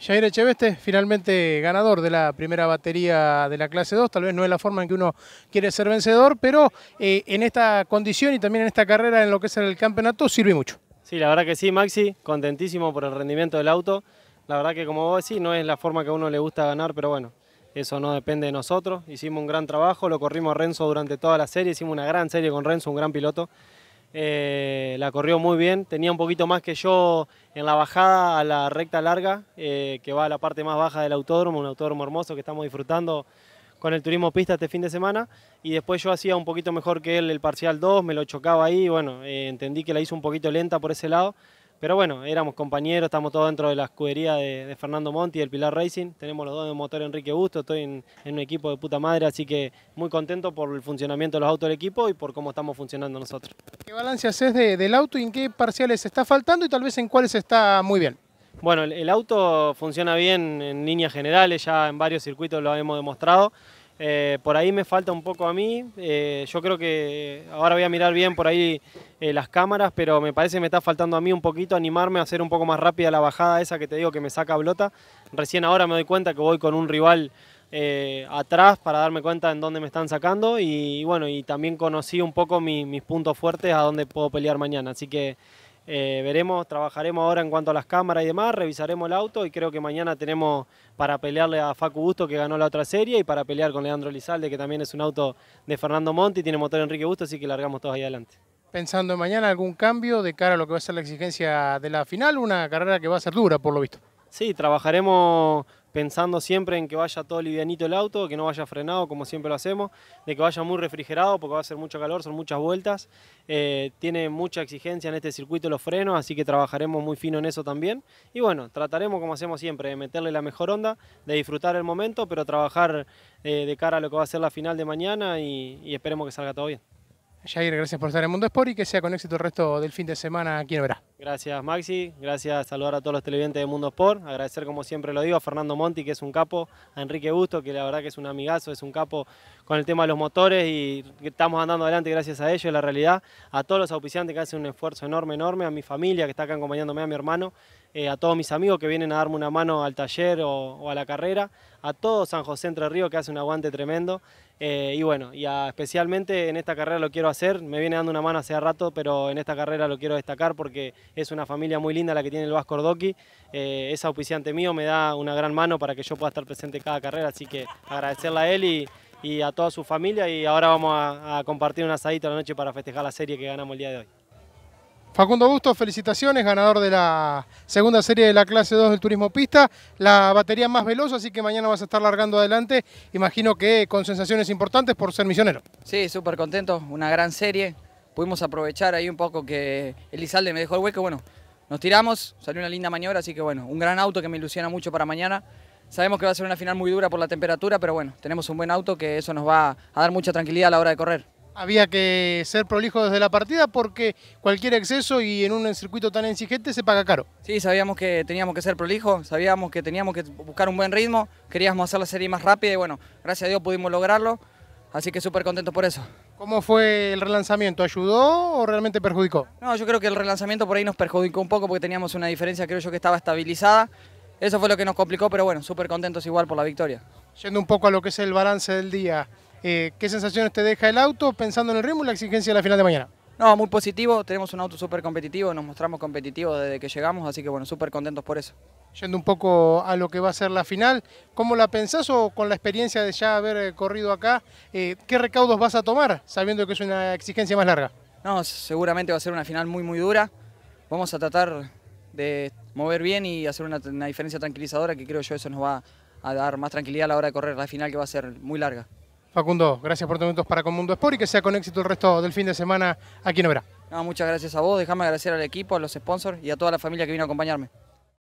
Jair Echeveste, finalmente ganador de la primera batería de la clase 2, tal vez no es la forma en que uno quiere ser vencedor, pero eh, en esta condición y también en esta carrera en lo que es el campeonato sirve mucho. Sí, la verdad que sí, Maxi, contentísimo por el rendimiento del auto. La verdad que como vos decís, no es la forma que a uno le gusta ganar, pero bueno, eso no depende de nosotros. Hicimos un gran trabajo, lo corrimos Renzo durante toda la serie, hicimos una gran serie con Renzo, un gran piloto. Eh, la corrió muy bien, tenía un poquito más que yo en la bajada a la recta larga, eh, que va a la parte más baja del autódromo, un autódromo hermoso que estamos disfrutando con el turismo pista este fin de semana, y después yo hacía un poquito mejor que él el parcial 2, me lo chocaba ahí, bueno, eh, entendí que la hizo un poquito lenta por ese lado, pero bueno, éramos compañeros, estamos todos dentro de la escudería de, Fernando Monti, del Pilar Racing. Tenemos los dos de motor Enrique Busto, estoy en, un equipo de puta madre, así que muy contento por el funcionamiento de los autos del equipo y por cómo estamos funcionando nosotros. ¿Qué balance haces del auto y en qué parciales está faltando y tal vez en cuáles está muy bien? Bueno, el auto funciona bien en líneas generales, ya en varios circuitos lo hemos demostrado. Eh, por ahí me falta un poco a mí. Eh, yo creo que ahora voy a mirar bien por ahí eh, las cámaras, pero me parece que me está faltando a mí un poquito animarme a hacer un poco más rápida la bajada esa que te digo que me saca blota. Recién ahora me doy cuenta que voy con un rival atrás para darme cuenta en dónde me están sacando y, bueno, y también conocí un poco mis puntos fuertes a dónde puedo pelear mañana. Así que eh, veremos, trabajaremos ahora en cuanto a las cámaras y demás, revisaremos el auto y creo que mañana tenemos para pelearle a Facu Busto que ganó la otra serie y para pelear con Leandro Lizalde que también es un auto de Fernando Monti, tiene motor Enrique Busto, así que largamos todos ahí adelante. Pensando en mañana algún cambio de cara a lo que va a ser la exigencia de la final, una carrera que va a ser dura por lo visto. Sí, trabajaremos pensando siempre en que vaya todo livianito el auto, que no vaya frenado como siempre lo hacemos, de que vaya muy refrigerado porque va a hacer mucho calor, son muchas vueltas, eh, tiene mucha exigencia en este circuito los frenos, así que trabajaremos muy fino en eso también. Y bueno, trataremos como hacemos siempre, de meterle la mejor onda, de disfrutar el momento, pero trabajar eh, de cara a lo que va a ser la final de mañana y, esperemos que salga todo bien. Jair, gracias por estar en Mundo Sport y que sea con éxito el resto del fin de semana aquí en Verá. Gracias Maxi, gracias saludar a todos los televidentes de Mundo Sport, agradecer como siempre lo digo a Fernando Monti que es un capo, a Enrique Busto que la verdad que es un amigazo, es un capo con el tema de los motores y estamos andando adelante gracias a ellos, la realidad, a todos los auspiciantes que hacen un esfuerzo enorme, enorme, a mi familia que está acá acompañándome, a mi hermano, eh, a todos mis amigos que vienen a darme una mano al taller o, a la carrera, a todo San José Entre Ríos que hace un aguante tremendo. Eh, y bueno, y especialmente en esta carrera lo quiero hacer, me viene dando una mano hace rato, pero en esta carrera lo quiero destacar porque es una familia muy linda la que tiene el Vasco Ordoqui. Eh, es auspiciante mío, me da una gran mano para que yo pueda estar presente cada carrera, así que agradecerle a él y, a toda su familia y ahora vamos a, compartir un asadito la noche para festejar la serie que ganamos el día de hoy. Facundo Bustos, felicitaciones, ganador de la segunda serie de la clase 2 del turismo pista, la batería más veloz, así que mañana vas a estar largando adelante, imagino que con sensaciones importantes por ser misionero. Sí, súper contento, una gran serie, pudimos aprovechar ahí un poco que Elizalde me dejó el hueco, bueno, nos tiramos, salió una linda maniobra, así que bueno, un gran auto que me ilusiona mucho para mañana. Sabemos que va a ser una final muy dura por la temperatura, pero bueno, tenemos un buen auto que eso nos va a dar mucha tranquilidad a la hora de correr. Había que ser prolijo desde la partida porque cualquier exceso y en un circuito tan exigente se paga caro. Sí, sabíamos que teníamos que ser prolijo, sabíamos que teníamos que buscar un buen ritmo, queríamos hacer la serie más rápida y bueno, gracias a Dios pudimos lograrlo. Así que súper contento por eso. ¿Cómo fue el relanzamiento? ¿Ayudó o realmente perjudicó? No, yo creo que el relanzamiento por ahí nos perjudicó un poco porque teníamos una diferencia, creo yo, que estaba estabilizada. Eso fue lo que nos complicó, pero bueno, súper contentos igual por la victoria. Yendo un poco a lo que es el balance del día, eh, ¿qué sensaciones te deja el auto pensando en el ritmo y la exigencia de la final de mañana? No, muy positivo, tenemos un auto súper competitivo, nos mostramos competitivos desde que llegamos, así que bueno, súper contentos por eso. Yendo un poco a lo que va a ser la final, ¿cómo la pensás o con la experiencia de ya haber eh, corrido acá, eh, qué recaudos vas a tomar sabiendo que es una exigencia más larga? No, seguramente va a ser una final muy muy dura, vamos a tratar de mover bien y hacer una, una diferencia tranquilizadora que creo yo eso nos va a dar más tranquilidad a la hora de correr la final que va a ser muy larga. Facundo, gracias por tus minutos para Comundo Sport y que sea con éxito el resto del fin de semana aquí en Obra. muchas gracias a vos, déjame agradecer al equipo, a los sponsors y a toda la familia que vino a acompañarme.